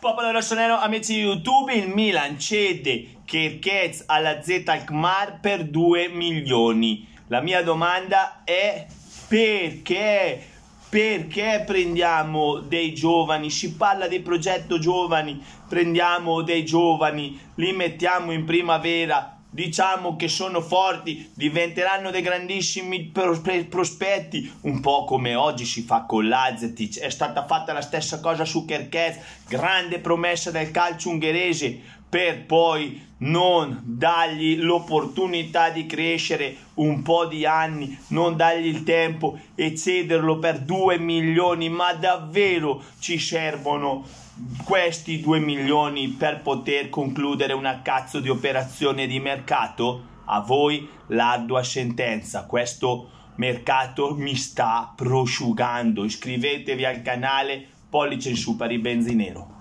Popolo rossonero, amici di YouTube, il Milan cede Kirkez alla Z Alkmaar per 2 milioni. La mia domanda è perché? Perché prendiamo dei giovani? Si parla del progetto giovani, prendiamo dei giovani, li mettiamo in primavera, diciamo che sono forti, diventeranno dei grandissimi prospetti, un po' come oggi si fa con Lazetic, è stata fatta la stessa cosa su Kerkez, grande promessa del calcio ungherese, per poi non dargli l'opportunità di crescere un po' di anni, non dargli il tempo e cederlo per 2 milioni, ma davvero ci servono questi 2 milioni per poter concludere una cazzo di operazione di mercato? A voi l'ardua sentenza, questo mercato mi sta prosciugando. Iscrivetevi al canale Pollice in su per il benzinero.